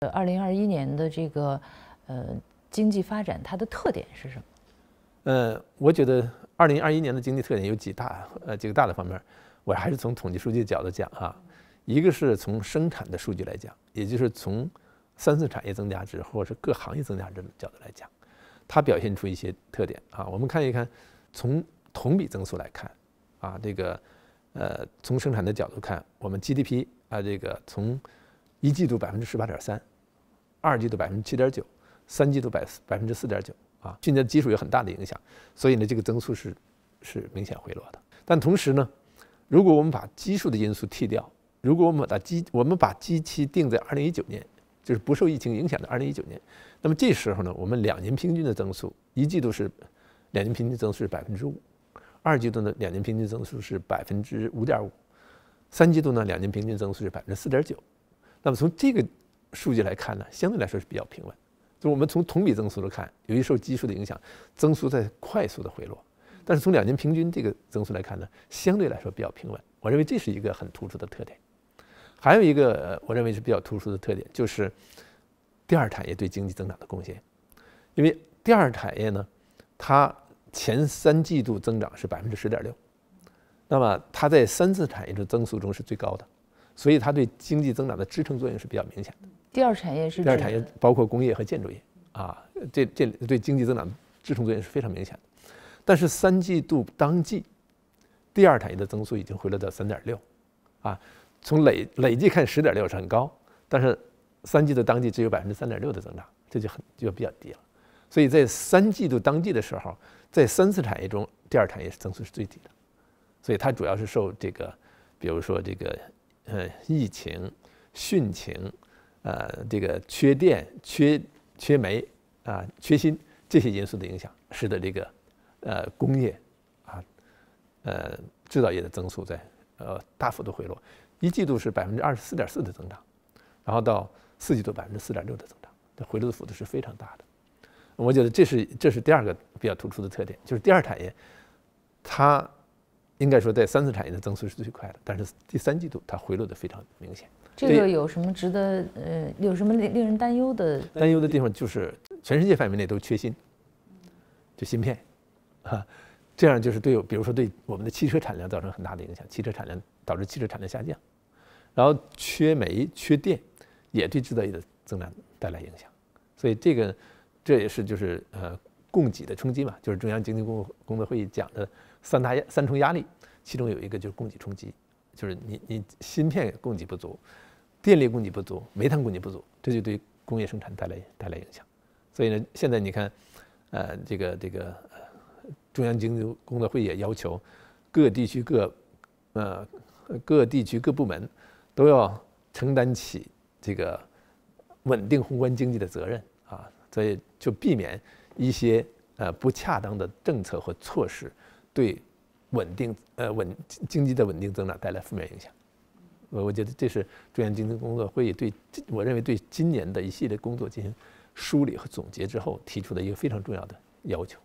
呃，二零二一年的这个呃经济发展，它的特点是什么？呃，我觉得二零二一年的经济特点有几大呃几个大的方面，我还是从统计数据角度讲哈。一个是从生产的数据来讲，也就是从三次产业增加值或者是各行业增加值的角度来讲，它表现出一些特点啊。我们看一看，从同比增速来看啊，这个呃从生产的角度看，我们 GDP 啊这个从一季度百分之十八点三，二季度百分之七点九，三季度百百分之四点九啊。去年基数有很大的影响，所以呢，这个增速是是明显回落的。但同时呢，如果我们把基数的因素剔掉，如果我们把基我们把基期定在二零一九年，就是不受疫情影响的二零一九年，那么这时候呢，我们两年平均的增速一季度是两年平均增速是百分之五，二季度呢两年平均增速是百分之五点五，三季度呢两年平均增速是百分之四点九。那么从这个数据来看呢，相对来说是比较平稳。就我们从同比增速来看，由于受基数的影响，增速在快速的回落。但是从两年平均这个增速来看呢，相对来说比较平稳。我认为这是一个很突出的特点。还有一个我认为是比较突出的特点，就是第二产业对经济增长的贡献。因为第二产业呢，它前三季度增长是百分之十点六，那么它在三次产业的增速中是最高的。所以它对经济增长的支撑作用是比较明显的。第二产业是第二产业包括工业和建筑业，啊，这这对经济增长支撑作用是非常明显的。但是三季度当季，第二产业的增速已经回落到三点六，啊，从累累计看十点六是很高，但是三季度当季只有百分之三点六的增长，这就很就比较低了。所以在三季度当季的时候，在三次产业中，第二产业增速是最低的。所以它主要是受这个，比如说这个。呃，疫情、汛情，呃，这个缺电、缺缺煤啊、缺锌这些因素的影响，使得这个呃工业啊呃制造业的增速在呃大幅度回落。一季度是百分之二十四点四的增长，然后到四季度百分之四点六的增长，这回落的幅度是非常大的。我觉得这是这是第二个比较突出的特点，就是第二产业它。应该说，在三次产业的增速是最快的，但是第三季度它回落的非常明显。这个有什么值得呃，有什么令令人担忧的？担忧的地方就是全世界范围内都缺芯，就芯片，哈，这样就是对，比如说对我们的汽车产量造成很大的影响，汽车产量导致汽车产量下降，然后缺煤缺电也对制造业的增长带来影响，所以这个这也是就是呃。供给的冲击嘛，就是中央经济工工作会议讲的三大三重压力，其中有一个就是供给冲击，就是你你芯片供给不足，电力供给不足，煤炭供给不足，这就对工业生产带来带来影响。所以呢，现在你看，呃，这个这个中央经济工作会议也要求各地区各呃各地区各部门都要承担起这个稳定宏观经济的责任啊，所以就避免。一些呃不恰当的政策和措施，对稳定呃稳经济的稳定增长带来负面影响。我我觉得这是中央经济工作会议对我认为对今年的一系列工作进行梳理和总结之后提出的一个非常重要的要求。